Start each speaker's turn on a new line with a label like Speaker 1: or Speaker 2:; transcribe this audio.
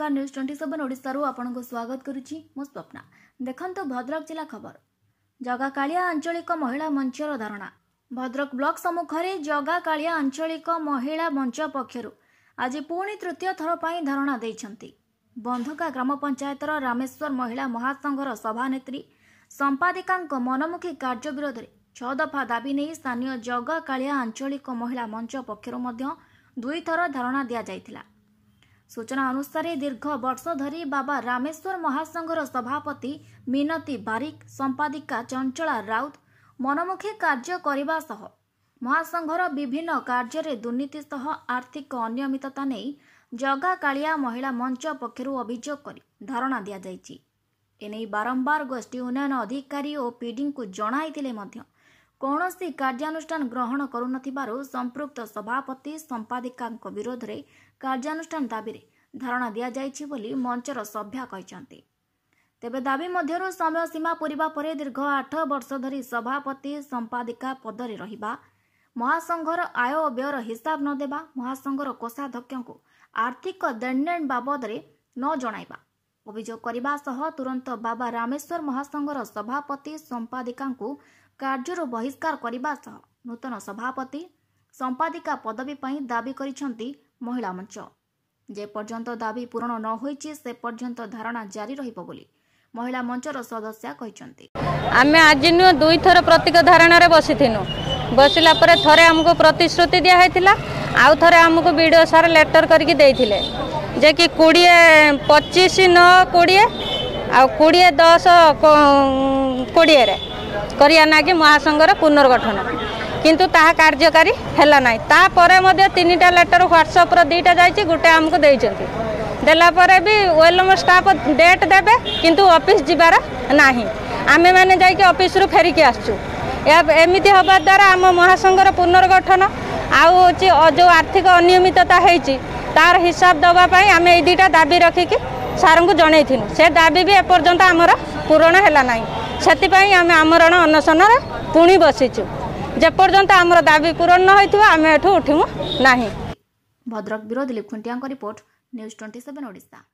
Speaker 1: ନମସ୍କାର news twenty seven ଓଡ଼ିଶାରୁ ଆପଣଙ୍କୁ ସ୍ୱାଗତ କରୁଛି ମୁଁ ସ୍ୱପ୍ନା ଦେଖନ୍ତୁ ଭଦ୍ରକ ଜିଲ୍ଲା ଖବର ଜଗାକାଳିଆ ଆଞ୍ଚଳିକ ମହିଳା ମଞ୍ଚର ଧାରଣା ଭଦ୍ରକ ବ୍ଲକ ସମ୍ମୁଖରେ ଜଗାକାଳିଆ ଆଞ୍ଚଳିକ ମହିଳା ମଞ୍ଚ ପକ୍ଷରୁ ଆଜି ପୁଣି ତୃତୀୟ ଥର ପାଇଁ ଧାରଣା ଦେଇଛନ୍ତି ବନ୍ଧକା ଗ୍ରାମ ପଞ୍ଚାୟତର ରାମେଶ୍ୱର ମହିଳା ମହାସଂଘର ସଭାନେତ୍ରୀ ସମ୍ପାଦିକାଙ୍କ ମନମୁଖୀ କାର୍ଯ୍ୟ ବିରୋଧରେ ଛଅ ଦଫା ଦାବି ନେଇ ସ୍ଥାନୀୟ ଜଗାକାଳିଆ ଆଞ୍ଚଳିକ ମହିଳା ମଞ୍ଚ ପକ୍ଷରୁ ମଧ୍ୟ ଦୁଇଥର ଧାରଣା ଦିଆଯାଇଥିଲା ସୂଚନା ଅନୁସାରେ ଦୀର୍ଘ ବର୍ଷ ଧରି ବାବା ରାମେଶ୍ୱର ମହାସଂଘର ସଭାପତି ମିନତି ବାରିକ ସମ୍ପାଦିକା ଚଞ୍ଚଳା ରାଉତ ମନମୁଖୀ କାର୍ଯ୍ୟ କରିବା ସହ ମହାସଂଘର ବିଭିନ୍ନ କାର୍ଯ୍ୟରେ ଦୁର୍ନୀତି ସହ ଆର୍ଥିକ ଅନିୟମିତତା ନେଇ ଜଗା କାଳିଆ ମହିଳା ମଞ୍ଚ ପକ୍ଷରୁ ଅଭିଯୋଗ କରି ଧାରଣା ଦିଆଯାଇଛି ଏନେଇ ବାରମ୍ବାର ଗୋଷ୍ଠୀ ଉନ୍ନୟନ ଅଧିକାରୀ ଓ ପିଡିଙ୍କୁ ଜଣାଇଥିଲେ ମଧ୍ୟ କୌଣସି କାର୍ଯ୍ୟାନୁଷ୍ଠାନ ଗ୍ରହଣ କରୁନଥିବାରୁ ସମ୍ପୃକ୍ତ ସଭାପତି ସମ୍ପାଦିକାଙ୍କ ବିରୋଧରେ କାର୍ଯ୍ୟାନୁଷ୍ଠାନ ଦାବିରେ ଧାରଣା ଦିଆଯାଇଛି ବୋଲି ମଞ୍ଚର ସଭ୍ୟା କହିଛନ୍ତି ତେବେ ଦାବି ମଧ୍ୟରୁ ସମୟ ସୀମା ପୂରିବା ପରେ ଦୀର୍ଘ ଆଠ ବର୍ଷ ଧରି ସଭାପତି ସମ୍ପାଦିକା ପଦରେ ରହିବା ମହାସଂଘର ଆୟ ଓ ବ୍ୟୟର ହିସାବ ନ ଦେବା ମହାସଂଘର କୋଷାଧ୍ୟକ୍ଷଙ୍କୁ ଆର୍ଥିକ ଦେଣନେଣ ବାବଦରେ ନ ଜଣାଇବା ଅଭିଯୋଗ କରିବା ସହ ତୁରନ୍ତ ବାବା ରାମେଶ୍ୱର ମହାସଂଘର ସଭାପତି ସମ୍ପାଦିକାଙ୍କୁ କାର୍ଯ୍ୟରୁ ବହିଷ୍କାର କରିବା ସହ ନୂତନ ସଭାପତି ସମ୍ପାଦିକା ପଦବୀ ପାଇଁ ଦାବି କରିଛନ୍ତି ମହିଳା ମଞ୍ଚ ଯେପର୍ଯ୍ୟନ୍ତ ଦାବି ପୂରଣ ନ ହୋଇଛି ସେ ପର୍ଯ୍ୟନ୍ତ ଧାରଣା ଜାରି ରହିବ ବୋଲି ମହିଳା ମଞ୍ଚର ସଦସ୍ୟା କହିଛନ୍ତି
Speaker 2: ଆମେ ଆଜି ନୁହେଁ ଦୁଇଥର ପ୍ରତୀକ ଧାରଣାରେ ବସିଥିନୁ ବସିଲା ପରେ ଥରେ ଆମକୁ ପ୍ରତିଶ୍ରୁତି ଦିଆହୋଇଥିଲା ଆଉ ଥରେ ଆମକୁ ବିଡ଼ିଓ ସାର ଲେଟର କରିକି ଦେଇଥିଲେ ଯେ କି କୋଡ଼ିଏ ପଚିଶ ନଅ କୋଡ଼ିଏ ଆଉ କୋଡ଼ିଏ ଦଶ କୋଡ଼ିଏରେ କରିବା ନାଗି ମହାସଂଘର ପୁନର୍ଗଠନ କିନ୍ତୁ ତାହା କାର୍ଯ୍ୟକାରୀ ହେଲା ନାହିଁ ତାପରେ ମଧ୍ୟ ତିନିଟା ଲେଟର ହ୍ୱାଟ୍ସଅପ୍ର ଦୁଇଟା ଯାଇଛି ଗୋଟେ ଆମକୁ ଦେଇଛନ୍ତି ଦେଲା ପରେ ବି ୱେଲମ ଷ୍ଟାଫ୍ ଡେଟ୍ ଦେବେ କିନ୍ତୁ ଅଫିସ୍ ଯିବାର ନାହିଁ ଆମେମାନେ ଯାଇକି ଅଫିସରୁ ଫେରିକି ଆସୁଛୁ ଏହା ଏମିତି ହେବା ଦ୍ୱାରା ଆମ ମହାସଂଘର ପୁନର୍ଗଠନ ଆଉ ହେଉଛି ଯେଉଁ ଆର୍ଥିକ ଅନିୟମିତତା ହେଇଛି ତାର ହିସାବ ଦେବା ପାଇଁ ଆମେ ଏଇ ଦୁଇଟା ଦାବି ରଖିକି ସାର୍ଙ୍କୁ ଜଣେଇଥିଲୁ ସେ ଦାବି ବି ଏପର୍ଯ୍ୟନ୍ତ ଆମର ପୂରଣ ହେଲା ନାହିଁ ସେଥିପାଇଁ ଆମେ ଆମରଣ ଅନଶନରେ ପୁଣି ବସିଛୁ ଯେପର୍ଯ୍ୟନ୍ତ ଆମର ଦାବି ପୂରଣ ନ ହୋଇଥିବ ଆମେ ଏଠୁ ଉଠିବୁ ନାହିଁ
Speaker 1: ଭଦ୍ରକ ବିରୋଧ ଲିଖୁଣ୍ଟିଆଙ୍କ report news twenty seven Odisha